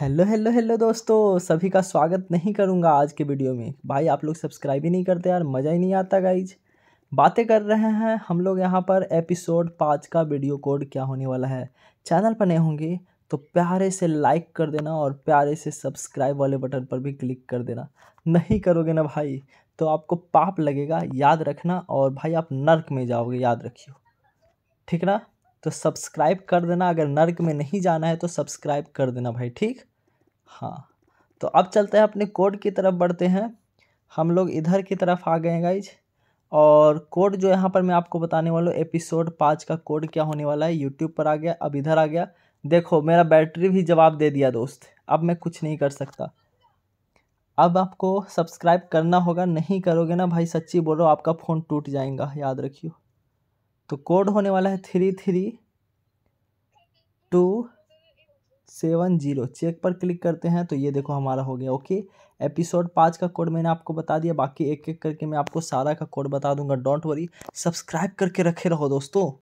hello hello hello दोस्तों सभी का स्वागत नहीं करूंगा आज के वीडियो में भाई आप लोग सब्सक्राइब ही नहीं करते यार मज़ा ही नहीं आता गाइज बातें कर रहे हैं हम लोग यहाँ पर एपिसोड पाँच का वीडियो कोड क्या होने वाला है चैनल पर नए होंगे तो प्यारे से लाइक कर देना और प्यारे से सब्सक्राइब वाले बटन पर भी क्लिक कर देना नहीं करोगे ना भाई तो आपको पाप लगेगा याद रखना और भाई आप नर्क में जाओगे याद रखियो ठीक ना तो सब्सक्राइब कर देना अगर नर्क में नहीं जाना है तो सब्सक्राइब कर देना भाई ठीक हाँ तो अब चलते हैं अपने कोड की तरफ बढ़ते हैं हम लोग इधर की तरफ आ गए गाइज और कोड जो यहाँ पर मैं आपको बताने वाला हूँ एपिसोड पाँच का कोड क्या होने वाला है यूट्यूब पर आ गया अब इधर आ गया देखो मेरा बैटरी भी जवाब दे दिया दोस्त अब मैं कुछ नहीं कर सकता अब आपको सब्सक्राइब करना होगा नहीं करोगे ना भाई सच्ची बोलो आपका फ़ोन टूट जाएगा याद रखियो तो कोड होने वाला है three three two seven zero check पर क्लिक करते हैं तो ये देखो हमारा हो गया ओके एपिसोड पाँच का कोड मैंने आपको बता दिया बाकी एक एक करके मैं आपको सारा का कोड बता दूंगा डोंट वरी सब्सक्राइब करके रखे रहो दोस्तों